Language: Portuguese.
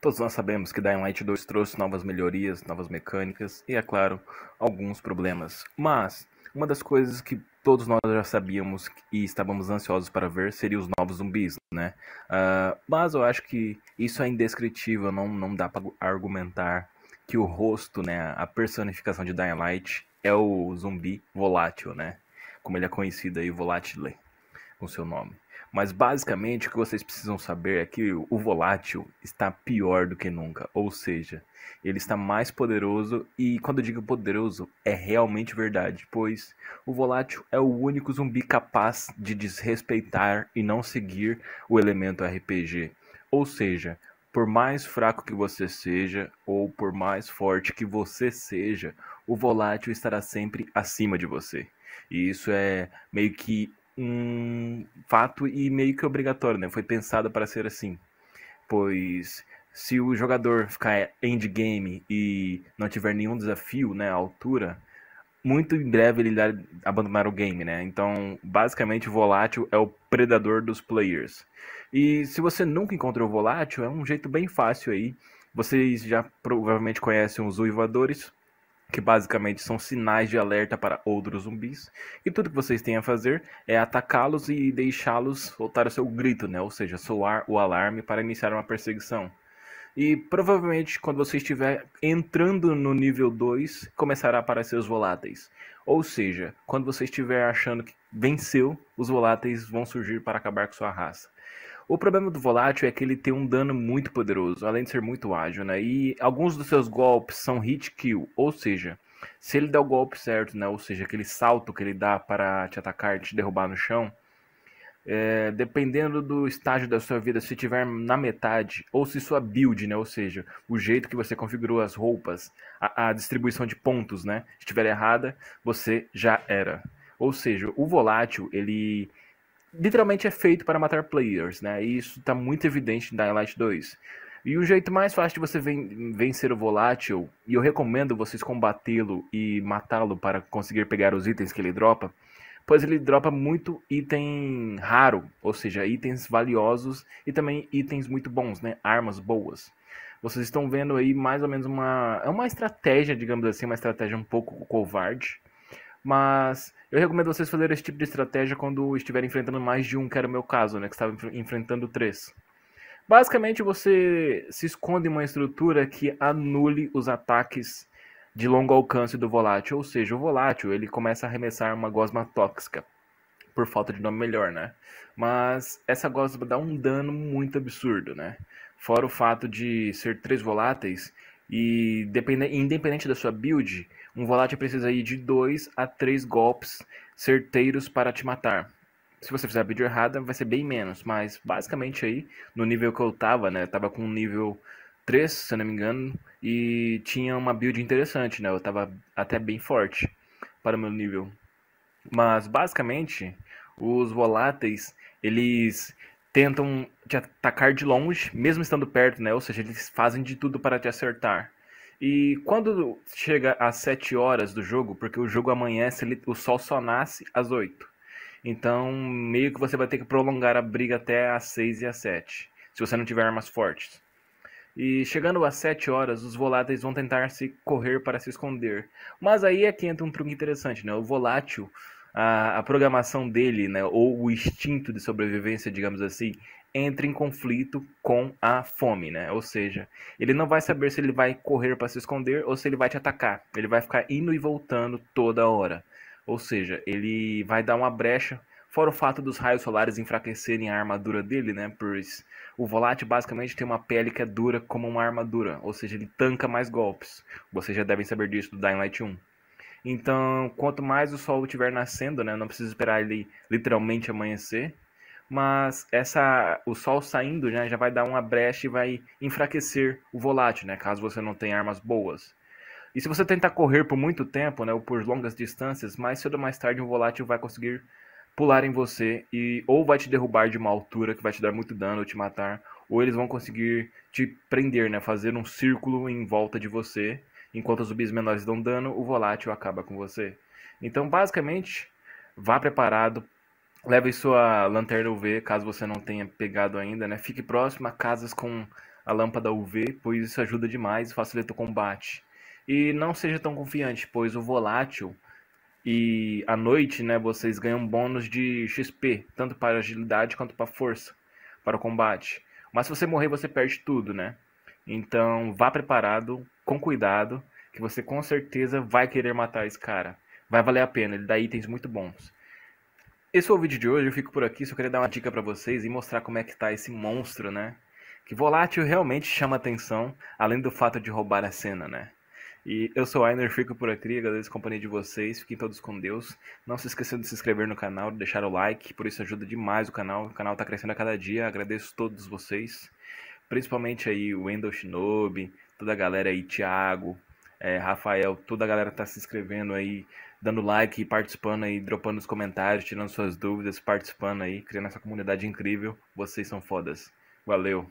Todos nós sabemos que Dying Light 2 trouxe novas melhorias, novas mecânicas e, é claro, alguns problemas. Mas uma das coisas que todos nós já sabíamos e estávamos ansiosos para ver seria os novos zumbis, né? Uh, mas eu acho que isso é indescritível, não, não dá para argumentar que o rosto, né, a personificação de Dying Light é o zumbi volátil, né? Como ele é conhecido aí, Volatile, com seu nome. Mas basicamente o que vocês precisam saber é que o volátil está pior do que nunca, ou seja, ele está mais poderoso e quando eu digo poderoso é realmente verdade, pois o volátil é o único zumbi capaz de desrespeitar e não seguir o elemento RPG. Ou seja, por mais fraco que você seja ou por mais forte que você seja, o volátil estará sempre acima de você. E isso é meio que um fato e meio que obrigatório, né? Foi pensada para ser assim. Pois se o jogador ficar endgame e não tiver nenhum desafio, né, à altura, muito em breve ele vai abandonar o game, né? Então, basicamente, o volátil é o predador dos players. E se você nunca encontrou o volátil, é um jeito bem fácil aí. Vocês já provavelmente conhecem os uivadores, que basicamente são sinais de alerta para outros zumbis, e tudo que vocês têm a fazer é atacá-los e deixá-los soltar o seu grito, né? Ou seja, soar o alarme para iniciar uma perseguição. E provavelmente quando você estiver entrando no nível 2, começará a aparecer os voláteis. Ou seja, quando você estiver achando que venceu, os voláteis vão surgir para acabar com sua raça. O problema do volátil é que ele tem um dano muito poderoso, além de ser muito ágil, né? E alguns dos seus golpes são hit kill, ou seja, se ele der o golpe certo, né? Ou seja, aquele salto que ele dá para te atacar, te derrubar no chão, é, dependendo do estágio da sua vida, se tiver na metade, ou se sua build, né, ou seja, o jeito que você configurou as roupas, a, a distribuição de pontos, né, estiver errada, você já era. Ou seja, o volátil, ele literalmente é feito para matar players, né? E isso está muito evidente em Dying Light 2. E o jeito mais fácil de você vencer o volátil, e eu recomendo vocês combatê-lo e matá-lo para conseguir pegar os itens que ele dropa, pois ele dropa muito item raro, ou seja, itens valiosos e também itens muito bons, né? Armas boas. Vocês estão vendo aí mais ou menos uma. É uma estratégia, digamos assim, uma estratégia um pouco covarde mas eu recomendo vocês fazerem esse tipo de estratégia quando estiverem enfrentando mais de um, que era o meu caso, né? Que estava enfrentando três. Basicamente, você se esconde em uma estrutura que anule os ataques de longo alcance do volátil, ou seja, o volátil ele começa a arremessar uma gosma tóxica, por falta de nome melhor, né? Mas essa gosma dá um dano muito absurdo, né? Fora o fato de ser três voláteis, e independente da sua build, um volate precisa ir de 2 a 3 golpes certeiros para te matar. Se você fizer a build errada, vai ser bem menos, mas basicamente aí, no nível que eu tava, né, eu tava com nível 3, se eu não me engano, e tinha uma build interessante, né, eu tava até bem forte para o meu nível. Mas basicamente, os voláteis, eles tentam te atacar de longe, mesmo estando perto, né? Ou seja, eles fazem de tudo para te acertar. E quando chega às 7 horas do jogo, porque o jogo amanhece, ele, o sol só nasce às 8. Então, meio que você vai ter que prolongar a briga até às 6 e às 7, se você não tiver armas fortes. E chegando às 7 horas, os voláteis vão tentar se correr para se esconder. Mas aí é que entra um truque interessante, né? O volátil a, a programação dele, né, ou o instinto de sobrevivência, digamos assim, entra em conflito com a fome, né? Ou seja, ele não vai saber se ele vai correr para se esconder ou se ele vai te atacar. Ele vai ficar indo e voltando toda hora. Ou seja, ele vai dar uma brecha, fora o fato dos raios solares enfraquecerem a armadura dele, né? Pois o volátil basicamente tem uma pele que é dura como uma armadura, ou seja, ele tanca mais golpes. Vocês já devem saber disso do Dying Light 1. Então, quanto mais o sol estiver nascendo, né, não precisa esperar ele literalmente amanhecer, mas essa o sol saindo né, já vai dar uma brecha e vai enfraquecer o volátil, né, caso você não tenha armas boas. E se você tentar correr por muito tempo, né, ou por longas distâncias, mais cedo ou mais tarde um volátil vai conseguir pular em você e ou vai te derrubar de uma altura que vai te dar muito dano ou te matar, ou eles vão conseguir te prender, né, fazer um círculo em volta de você Enquanto os zumbis menores dão dano, o volátil acaba com você. Então, basicamente, vá preparado. Leve sua lanterna UV, caso você não tenha pegado ainda, né? Fique próximo a casas com a lâmpada UV, pois isso ajuda demais e facilita o combate. E não seja tão confiante, pois o volátil e à noite, né, vocês ganham bônus de XP, tanto para agilidade quanto para força, para o combate. Mas se você morrer, você perde tudo, né? Então, vá preparado, com cuidado, que você com certeza vai querer matar esse cara. Vai valer a pena, ele dá itens muito bons. Esse foi o vídeo de hoje, eu fico por aqui, só queria dar uma dica para vocês e mostrar como é que tá esse monstro, né? Que volátil realmente chama atenção, além do fato de roubar a cena, né? E eu sou o Ainer, fico por aqui, agradeço a companhia de vocês, fiquem todos com Deus. Não se esqueçam de se inscrever no canal, de deixar o like, por isso ajuda demais o canal, o canal tá crescendo a cada dia, agradeço todos vocês. Principalmente aí o Wendel Shinobi, toda a galera aí, Thiago, é, Rafael, toda a galera tá se inscrevendo aí, dando like, participando aí, dropando os comentários, tirando suas dúvidas, participando aí, criando essa comunidade incrível. Vocês são fodas. Valeu!